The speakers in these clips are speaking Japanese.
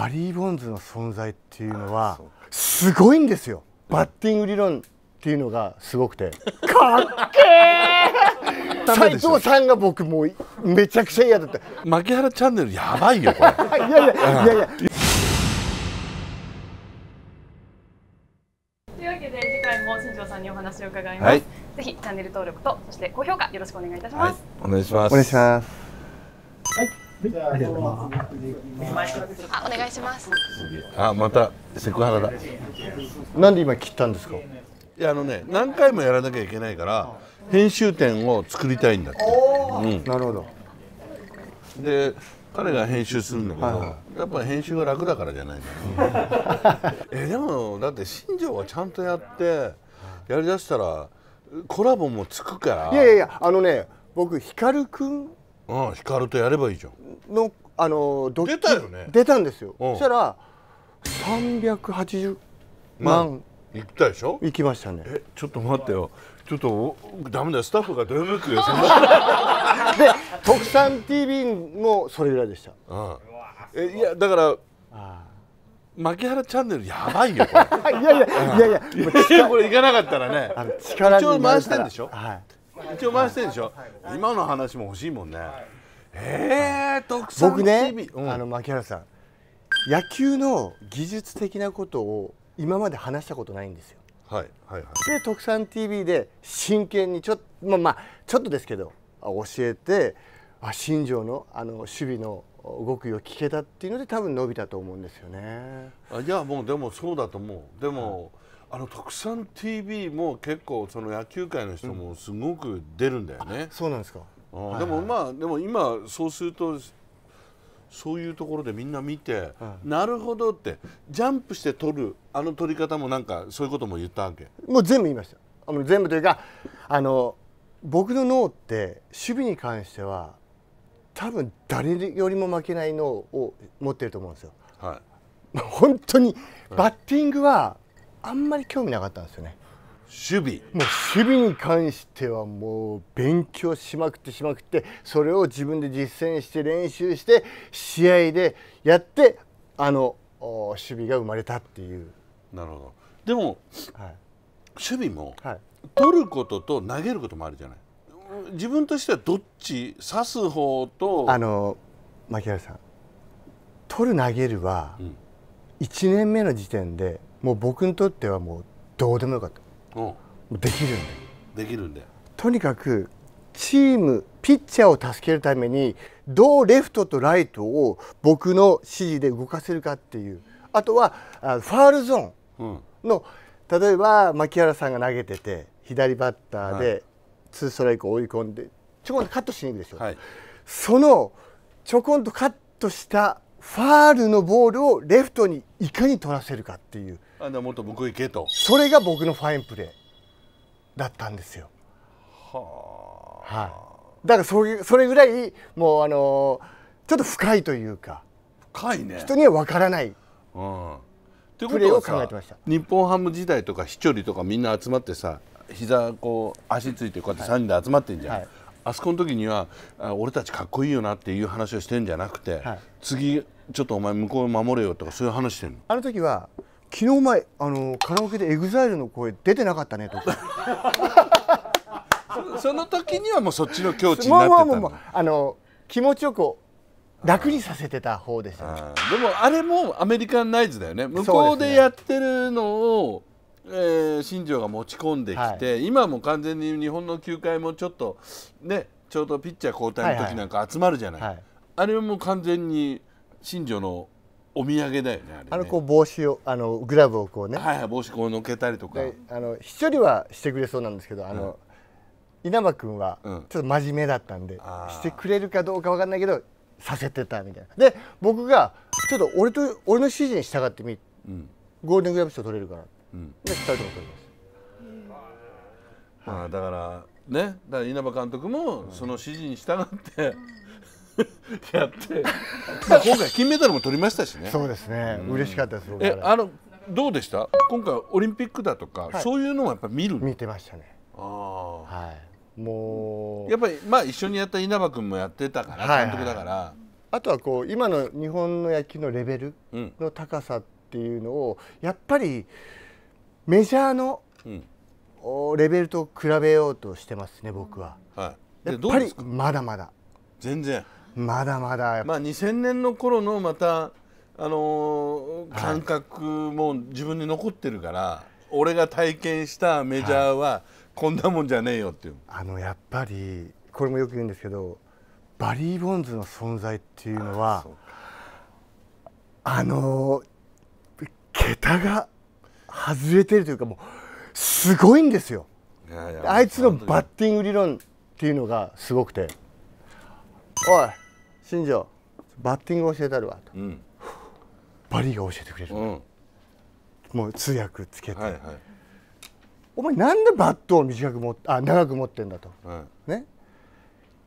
バリー・ボンズの存在っていうのはすごいんですよバッティング理論っていうのがすごくてかっけえ斎 藤さんが僕もうめちゃくちゃ嫌だった牧原チャンネルやばいよこれ いやいやいやいやというわけで次回も新庄さんにお話を伺います、はい、ぜひチャンネル登録とそして高評価よろしくお願いいたします、はい、お願いしますお願いしますはいあ、お願いします。あ、またセクハラだ。なんで今切ったんですか。いや、あのね、何回もやらなきゃいけないから、編集点を作りたいんだって。うん、なるほど。で、彼が編集するんだけど、はい、やっぱ編集が楽だからじゃないか え、でも、だって新庄はちゃんとやって、やりだしたら。コラボもつくから。いやいやいや、あのね、僕光くんうん、光るとやればいいじゃんのあの出たよね出たんですよ、そしたら三百八十万、まったでしょ行きましたねえちょっと待ってよちょっとダメだよスタッフがどよめくよ で特産 TV もそれぐらいでした、うん、えいやだからああ牧原チャンネルやばいよ いやいやいやいや これ行かなかったらね力に回してんでしょ、はい一応回してるでしょ、は今の話も欲しいもんね、ええー、徳さん僕ね、あの槙原さん野球の技術的なことを今まで話したことないんですよはいはいはいで特産 TV で真剣にちょっとまあまあちょっとですけど教えてあ新庄のあの守備の動きを聞けたっていうので多分伸びたと思うんですよねあいやもうでもそうだと思うでも、はいあの特産 TV も結構その野球界の人もすごく出るんだよね、うん、そうなんですか、でもまあでも今そうするとそういうところでみんな見て、はい、なるほどってジャンプして撮るあの撮り方もなんかそういうことも言ったわけもう全部言いましたあの全部というかあの僕の脳って守備に関しては多分誰よりも負けない脳を持ってると思うんですよ、はい、本当にバッティングはあんまり興味なかったんですよね守備もう守備に関してはもう勉強しまくってしまくってそれを自分で実践して練習して試合でやってあの守備が生まれたっていうなるほどでも、はい、守備も、はい、取ることと投げることもあるじゃない自分としてはどっち刺す方とあの槙原さん取る投げるは、うん、1年目の時点でもう僕にとってはもうどうでもよかったもうできるんでできるんでとにかくチームピッチャーを助けるためにどうレフトとライトを僕の指示で動かせるかっていうあとはあファールゾーンの、うん、例えば牧原さんが投げてて左バッターでツーストライク追い込んでちょこんとカットしに行くでしょ、はい、そのちょこんとカットしたファールのボールをレフトにいかに取らせるかっていうあもっと向こう行けとそれが僕のファインプレーだったんですよ。はあ、はい、だからそういうそれぐらいもうあのちょっと深いというか深いね人には分からない、うん、ーを考えてました日本ハム時代とか飛距離とかみんな集まってさ膝こう足ついてこうやって3人で集まってんじゃん、はいはいあそこの時には俺たちかっこいいよなっていう話をしてんじゃなくて、はい、次ちょっとお前向こう守れよとかそういう話してるのあの時は昨日前あのカラオケでエグザイルの声出てなかったねとか その時にはもうそっちの境地になってたのもうあの気持ちよく楽にさせてた方でした、でもあれもアメリカンナイズだよね向こうでやってるのをえー、新庄が持ち込んできて、はい、今も完全に日本の球界もちょっとねちょうどピッチャー交代の時なんか集まるじゃない、はいはい、あれも完全に新庄のお土産だよねあれ、ね、あのこう帽子をあのグラブをこうね、はいはい、帽子こうのっけたりとかあの飛距離はしてくれそうなんですけどあの、うん、稲葉君はちょっと真面目だったんで、うん、してくれるかどうか分かんないけどさせてたみたいなで僕がちょっと俺と俺の指示に従ってみ、うん、ゴールデングラブ賞取れるからってうん、で2人とも取ります、まあ、だからねだから稲葉監督もその指示に従って、やってま今回金メダルも取りましたしねそうですね、うん、嬉しかったですえあのどうでした今回オリンピックだとか、はい、そういうのはやっぱ見る見てましたねああはいもうやっぱりまあ一緒にやった稲葉君もやってたから、はいはい、監督だからあとはこう今の日本の野球のレベルの高さっていうのを、やっぱり、メジャーの、レベルと比べようとしてますね僕は、はい、やっぱりまだまだ全然まだまだまあ2000年の頃のまたあのー、感覚も自分に残ってるから、はい、俺が体験したメジャーはこんなもんじゃねえよっていう、あのやっぱりこれもよく言うんですけどバリー・ボンズの存在っていうのはあのー、桁が外れてるというかもうすごいんですよあいつのバッティング理論っていうのがすごくて「おい新庄バッティング教えてあるわ」と、うん、バリーが教えてくれる、うん、もう通訳つけて、はいはい、お前なんでバットを短くもあ長く持ってんだと、はい、ね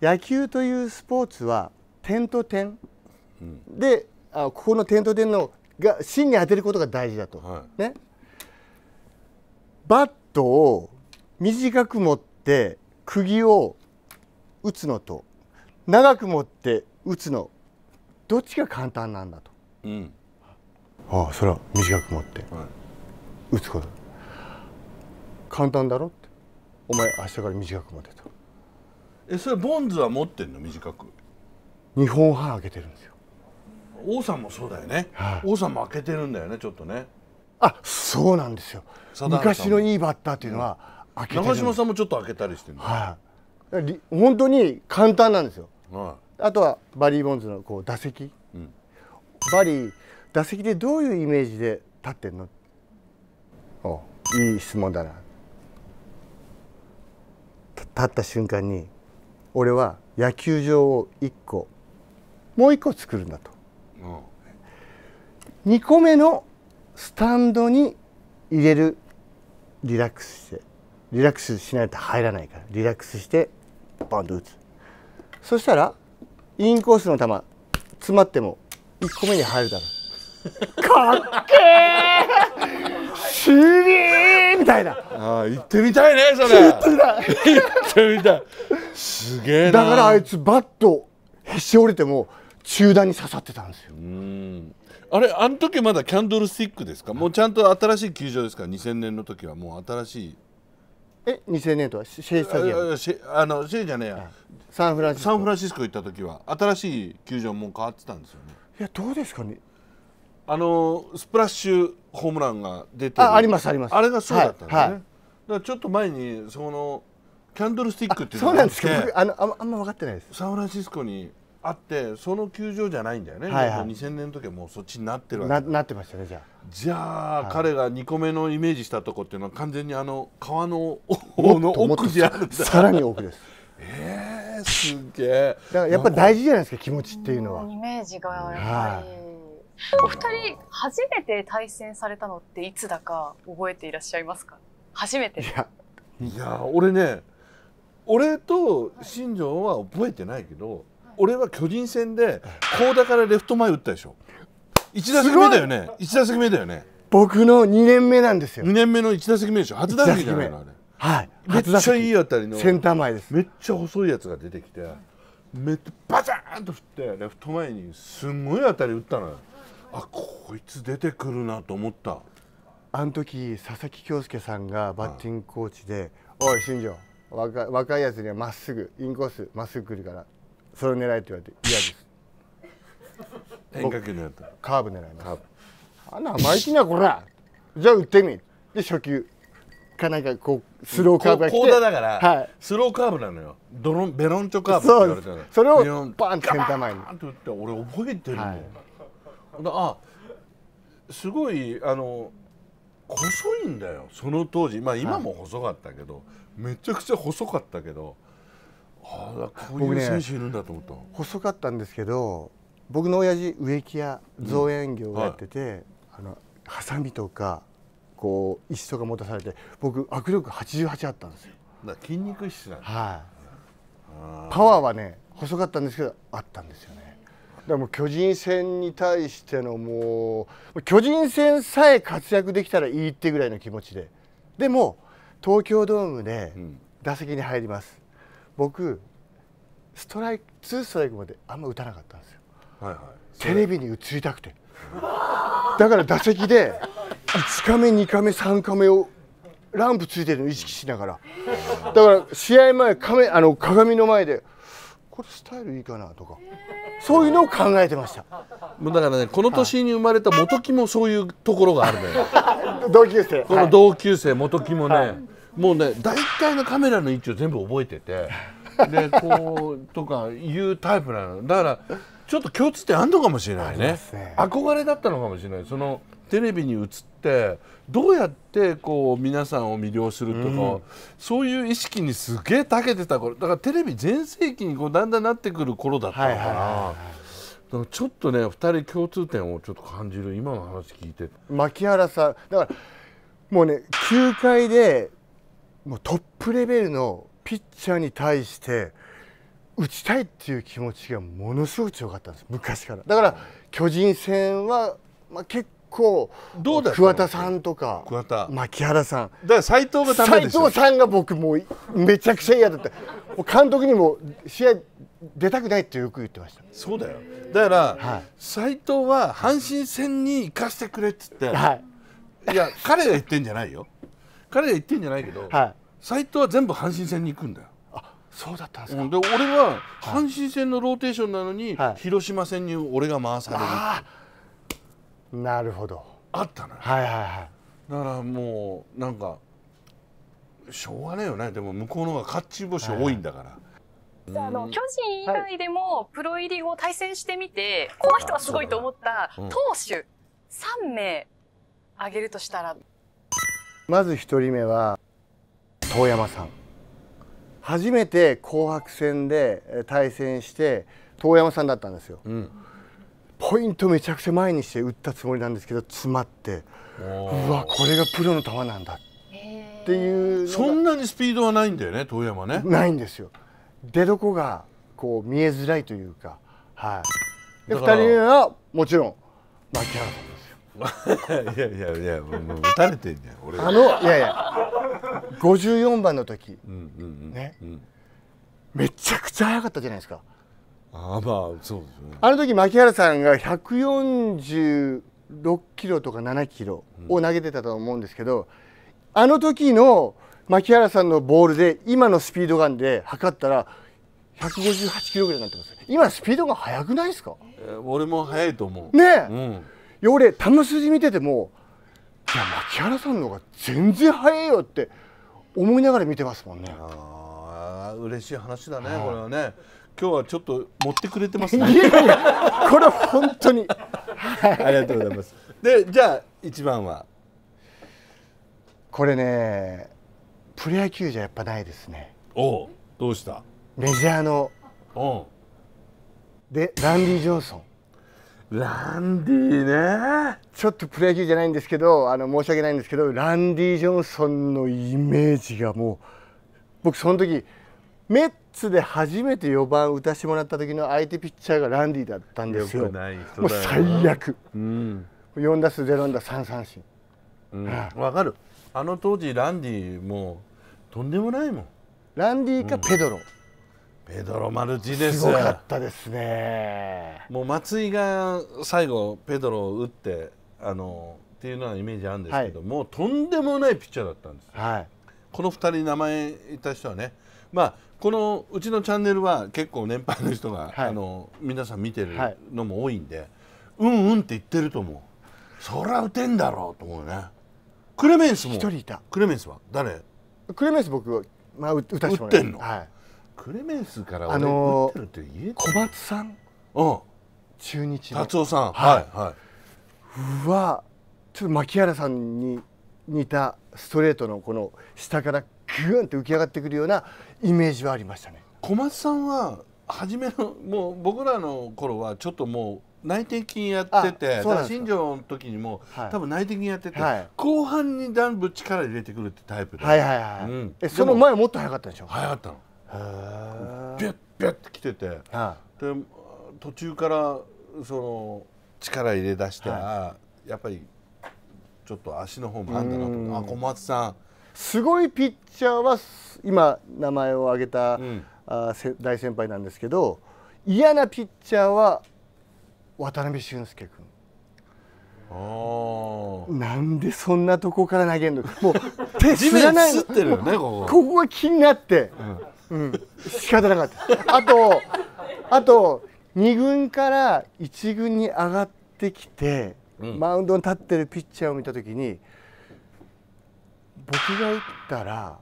野球というスポーツは点と点、うん、であここの点と点のが芯に当てることが大事だと、はい、ねバットを短く持って釘を打つのと長く持って打つのどっちが簡単なんだと、うん、ああそれは短く持って、はい、打つこと簡単だろってお前明日から短く持てとえそれボンズは持ってんの短く2本半開けてるんですよ王さんもそうだよね、はい、王さんも開けてるんだよねちょっとねあそうなんですよ昔のいいバッターというのは、開けて長嶋さんもちょっと開けたりしてるはい、本当に簡単なんですよ、はあとはバリー・ボンズのこう打席、うん、バリー打席でどういうイメージで立ってんのいい質問だな立った瞬間に俺は野球場を1個もう1個作るんだと、うん、2個目のスタンドに入れるリラックスしてリラックスしないと入らないからリラックスしてバンと打つそしたらインコースの球詰まっても1個目に入るだろう かっけーシビーみたいなああ行ってみたいねそれ行ってみたい行ってみたいすげえだからあいつバットへし折れても中段に刺さってたんですよあれあの時まだキャンドルスティックですかもうちゃんと新しい球場ですから2000年の時はもう新しいえ2000年とはシェイスタジアムシェあのシェイじゃねえや、サンフランシスコサンフランシスコ行った時は新しい球場も変わってたんですよねいやどうですかねあのスプラッシュホームランが出てあありますありますあれがそうだったんでね、はいはい、だからちょっと前にそのキャンドルスティックっていうのがそうなんですけどあのあんま分かってないですサンフランシスコにあってその球場じゃないんだよね、はいはい、2000年の時はもうそっちになってるわけなってましたねじゃあじゃあ、はい、彼が2個目のイメージしたとこっていうのは完全にあの川の奥じゃさらに奥ですえー、すげえだからやっぱ大事じゃないですか気持ちっていうのはイメージがやっぱり、はい、お二人初めて対戦されたのっていつだか覚えていらっしゃいますか初めていやいや俺ね俺と新庄は覚えてないけど、はい俺は巨人戦で高田からレフト前打ったでしょ1打席目だよね1打席目だよね僕の2年目なんですよ2年目の1打席目でしょ初打席じゃないのあれはいめっちゃいい当たりのセンター前ですめっちゃ細いやつが出てきてめっちゃバチャーンと振ってレフト前にすごい当たり打ったのよあこいつ出てくるなと思ったあの時佐々木恭介さんがバッティングコーチで「はい、おい新庄若若いやつにはまっすぐインコースまっすぐ来るから」それを狙えって言われて嫌です 変化球狙ったカーブ狙いますな甘いてなこらじゃあ打ってみで初球かなんかこうスローカーブが来て高だから、はい、スローカーブなのよドロンベロンチョカーブって言われてそれをバンってセンター前にバンって打って俺覚えてるもん、はい、あすごいあの細いんだよその当時まあ今も細かったけど、はい、めちゃくちゃ細かったけどああ、こういう選手いるんだと思った、ね、細かったんですけど僕の親父植木屋造園業をやってて、うんはい、あのハサミとかこう石とか持たされて僕握力88あったんですよだ筋肉質なんではい、パワーはね細かったんですけどあったんですよねだも巨人戦に対してのもう巨人戦さえ活躍できたらいいってぐらいの気持ちででも東京ドームで打席に入ります、僕ストライクーストライクまであんま打たなかったんですよ、はいはい、テレビに映りたくてだから打席で1カメ2カメ3カメをランプついてるの意識しながらだから試合前カメあの鏡の前でこれスタイルいいかなとかそういうのを考えてましたもうだからねこの年に生まれた元木もそういうところがあるのよ 同級生この同級生元木もね、はいもうね大体のカメラの位置を全部覚えててでこうとかいうタイプなのだからちょっと共通点あんのかもしれないね、ね、憧れだったのかもしれないそのテレビに映ってどうやってこう皆さんを魅了するとか、うん、そういう意識にすげえたけてた頃だからテレビ全盛期にこうだんだんなってくる頃だったのかな。ちょっとね2人共通点をちょっと感じる今の話聞いて牧原さんだからもうね球界でもうトップレベルのピッチャーに対して打ちたいっていう気持ちがものすごく強かったんです昔からだから巨人戦は、まあ、結構どうだ桑田さんとか桑田牧原さんだから斎藤藤さんが僕もうめちゃくちゃ嫌だった監督にも試合出たくないってよく言ってましたそうだよだから斎、はい、藤は阪神戦に行かせてくれっつって、はい、いや彼が言ってんじゃないよ彼が言ってんじゃないけど、はい、斎藤は全部阪神戦に行くんだよ。そうだったんですか、うん、で俺は阪神戦のローテーションなのに、はい、広島戦に俺が回されるなるほどあったなはいはいはいだからもうなんかしょうがないよねでも向こうの方が勝ち星多いんだから、はい、あの巨人以外でもプロ入り後対戦してみて、はい、この人はすごいと思った投手3名挙げるとしたらまず1人目は遠山さん初めて紅白戦で対戦して遠山さんだったんですよ、うん、ポイントめちゃくちゃ前にして打ったつもりなんですけど詰まってうわこれがプロの球なんだっていうそんなにスピードはないんだよね遠山ねないんですよ出どこがこう見えづらいというかはいで2人目はもちろん牧原さんいやいやいやもう打たれてんじゃん俺あのいやいや54番の時、うんうんうん、ね、うん、めちゃくちゃ速かったじゃないですかあまあそうですねあの時牧原さんが146キロとか7キロを投げてたと思うんですけど、うん、あの時の牧原さんのボールで今のスピードガンで測ったら158キロぐらいになってます今スピードが速くないですか、えー、俺も速いと思うねえ、うんいやの数字見ててもいや牧原さんの方が全然早いよって思いながら見てますもんね。ああ嬉しい話だね、これはね。今日はちょっと持ってくれてますね。いやいやこれ本当に、はい、ありがとうございます。でじゃあ一番はこれねプロ野球じゃやっぱないですね。おどうした？メジャーのでランディ・ジョンソン。ランディねちょっとプロ野球じゃないんですけどあの申し訳ないんですけどランディ・ジョンソンのイメージがもう僕その時メッツで初めて4番打たせてもらった時の相手ピッチャーがランディだったんですよ。よもう最悪、うん、4打数0安打3三振。うん、うかるあの当時ランディもうとんでもないもん。ランディかペドロ。うんペドロ・マルティネスすごかったですねもう松井が最後ペドロを打ってあのっていうのはイメージあるんですけど、はい、もうとんでもないピッチャーだったんです、はい、この2人名前いた人はねまあこのうちのチャンネルは結構年配の人が、はい、あの皆さん見てるのも多いんで、うんうんって言ってると思うそりゃ打てんだろうと思うねクレメンスもクレメンスは誰クレメンス僕は、まあ、打たせてもらってんの、はいクレメンスからあのー、小松さん、うん、中日達夫さん、はい、はい、うわちょっと牧原さんに似たストレートのこの下からグーンって浮き上がってくるようなイメージはありましたね小松さんは初めのもう僕らの頃はちょっともう内転筋やってて新庄の時にも、はい、多分内転筋やってて、はい、後半にだんぶ力入れてくるってタイプで、はいはいはい、うん、えその前もっと早かったでしょ早かったのビュッビュッて来てて、で途中からその力入れ出して、はい、やっぱりちょっと足の方もあんだなと思ってあ小松さんすごいピッチャーは今名前を挙げた、うん、あ大先輩なんですけど嫌なピッチャーは渡辺俊介君。なんでそんなとこから投げるのもう 手知らないってるよねここが気になって、うんうん、仕方なかったあとあと2軍から1軍に上がってきて、うん、マウンドに立ってるピッチャーを見た時に僕が打ったら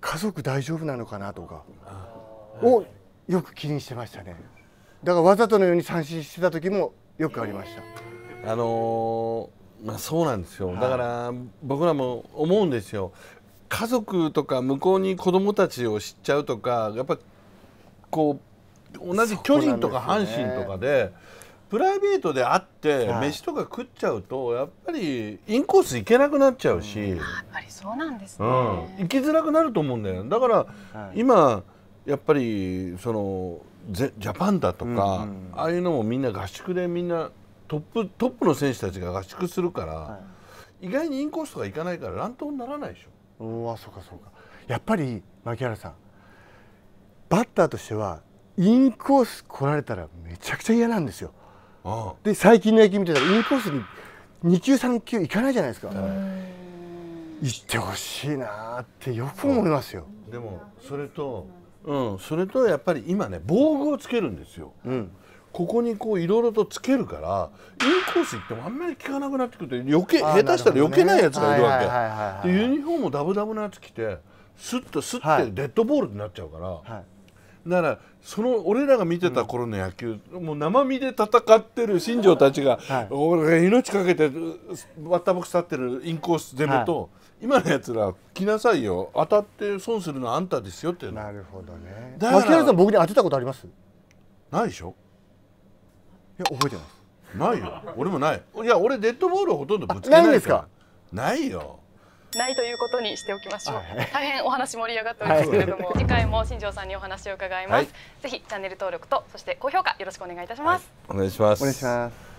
家族大丈夫なのかなとかをよく気にしてましたねだからわざとのように三振してた時もよくありましたあのー、まあそうなんですよ、はい、だから僕らも思うんですよ家族とか向こうに子供たちを知っちゃうとかやっぱこう同じ巨人とか阪神とかで、ね、プライベートで会って飯とか食っちゃうとやっぱりインコース行けなくなっちゃうし、うん、やっぱりそうなんですね、うん、行きづらくなると思うんだよだから、はい、今やっぱりそのジャパンだとか、うんうん、ああいうのもみんな合宿でみんなトップトップの選手たちが合宿するから、はい、意外にインコースとか行かないから乱闘にならないでしょうわそうかそうかやっぱり牧原さんバッターとしてはインコース来られたらめちゃくちゃ嫌なんですよで最近の野球見てたらインコースに2球3球いかないじゃないですか行ってほしいなってよく思いますよでもそれとうん、それとやっぱり今ね防具をつけるんですよ、うん、ここにこういろいろとつけるからインコース行ってもあんまり効かなくなってくると余計下手したら避けないやつがいるわけでユニフォームダブダブなやつ着てスッとスッてデッドボールになっちゃうから、はい、だからその俺らが見てた頃の野球、うん、もう生身で戦ってる新庄たちが、はい、俺が命かけてバッターボックス立ってるインコース攻めと、はい、今のやつら来なさいよ当たって損するのはあんたですよってなるほどね槙原さん僕に当てたことありますないでしょや覚えてますないよ俺もないいや俺デッドボールをほとんどぶつけないんですかないよないということにしておきましょう、はい、大変お話盛り上がっておりますけれども、はい、次回も新庄さんにお話を伺います、はい、ぜひチャンネル登録とそして高評価よろしくお願いいたします、お願いしますお願いします